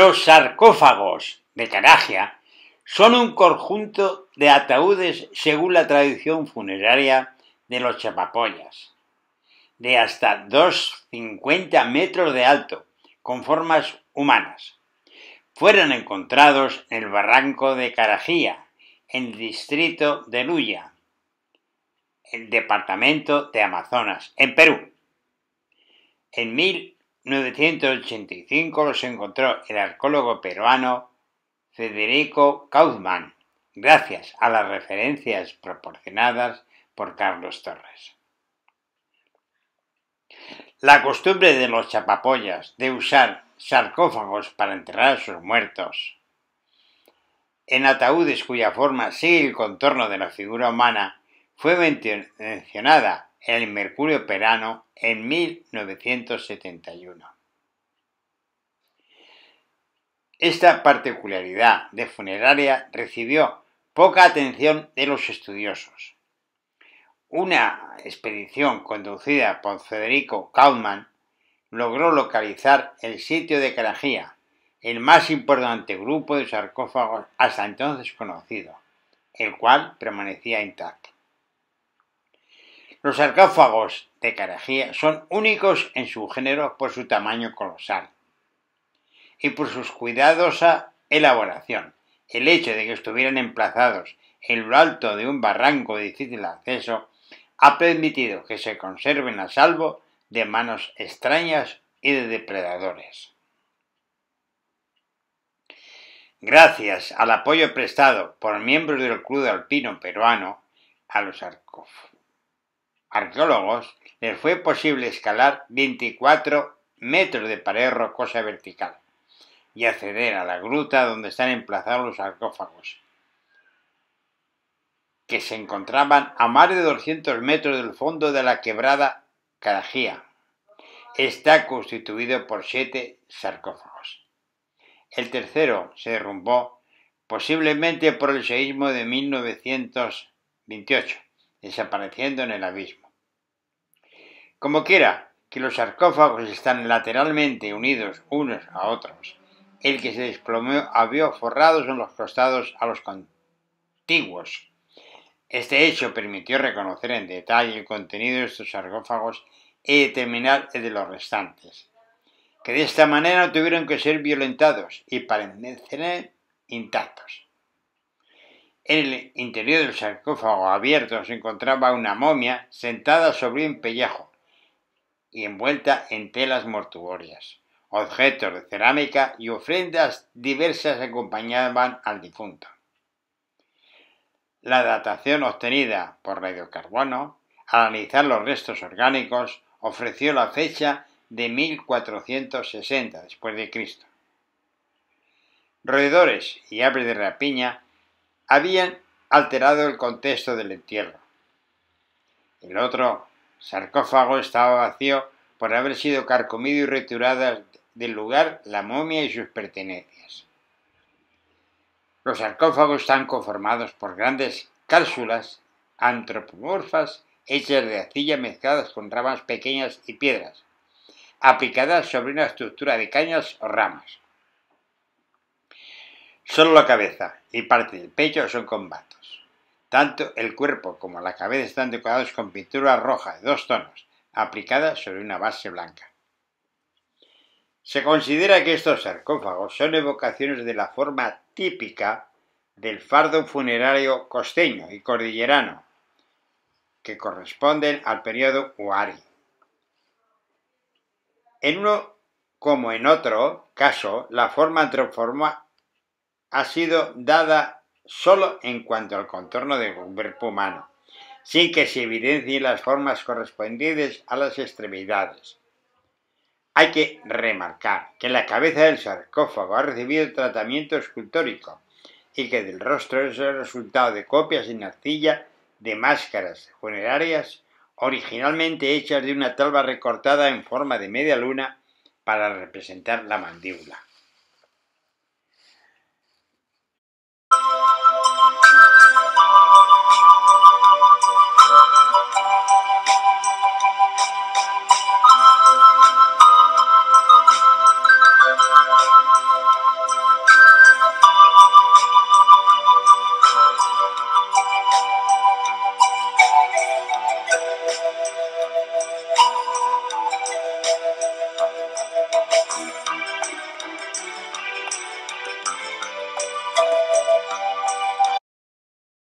Los sarcófagos de Carajia son un conjunto de ataúdes según la tradición funeraria de los chapapoyas, de hasta 2,50 metros de alto, con formas humanas. Fueron encontrados en el barranco de Carajía, en el distrito de Luya, el departamento de Amazonas, en Perú, en mil 1985 los encontró el arqueólogo peruano Federico Kaufmann, gracias a las referencias proporcionadas por Carlos Torres. La costumbre de los chapapoyas de usar sarcófagos para enterrar a sus muertos en ataúdes cuya forma sigue el contorno de la figura humana fue mencionada el Mercurio Perano en 1971. Esta particularidad de funeraria recibió poca atención de los estudiosos. Una expedición conducida por Federico Kaufmann logró localizar el sitio de Carajía, el más importante grupo de sarcófagos hasta entonces conocido, el cual permanecía intacto. Los sarcófagos de Carajía son únicos en su género por su tamaño colosal y por su cuidadosa elaboración. El hecho de que estuvieran emplazados en lo alto de un barranco de difícil acceso ha permitido que se conserven a salvo de manos extrañas y de depredadores. Gracias al apoyo prestado por miembros del Club Alpino Peruano a los sarcófagos arqueólogos les fue posible escalar 24 metros de pared rocosa vertical y acceder a la gruta donde están emplazados los sarcófagos, que se encontraban a más de 200 metros del fondo de la quebrada Carajía. Está constituido por siete sarcófagos. El tercero se derrumbó posiblemente por el seísmo de 1928 desapareciendo en el abismo. Como quiera que los sarcófagos están lateralmente unidos unos a otros, el que se desplomó había forrados en los costados a los contiguos. Este hecho permitió reconocer en detalle el contenido de estos sarcófagos y determinar el de los restantes, que de esta manera tuvieron que ser violentados y parecen intactos. En el interior del sarcófago abierto se encontraba una momia sentada sobre un pellejo y envuelta en telas mortuorias. Objetos de cerámica y ofrendas diversas acompañaban al difunto. La datación obtenida por radiocarbono, al analizar los restos orgánicos, ofreció la fecha de 1460 después de Cristo. Roedores y aves de rapiña habían alterado el contexto del entierro. El otro sarcófago estaba vacío por haber sido carcomido y retirada del lugar la momia y sus pertenencias. Los sarcófagos están conformados por grandes cápsulas antropomorfas hechas de arcilla mezcladas con ramas pequeñas y piedras, aplicadas sobre una estructura de cañas o ramas. Solo la cabeza y parte del pecho son combatos. Tanto el cuerpo como la cabeza están decorados con pintura roja de dos tonos, aplicada sobre una base blanca. Se considera que estos sarcófagos son evocaciones de la forma típica del fardo funerario costeño y cordillerano, que corresponden al periodo Huari. En uno como en otro caso, la forma antroforma ha sido dada solo en cuanto al contorno del cuerpo humano, sin que se evidencien las formas correspondientes a las extremidades. Hay que remarcar que la cabeza del sarcófago ha recibido tratamiento escultórico y que del rostro es el resultado de copias en arcilla de máscaras funerarias originalmente hechas de una talba recortada en forma de media luna para representar la mandíbula.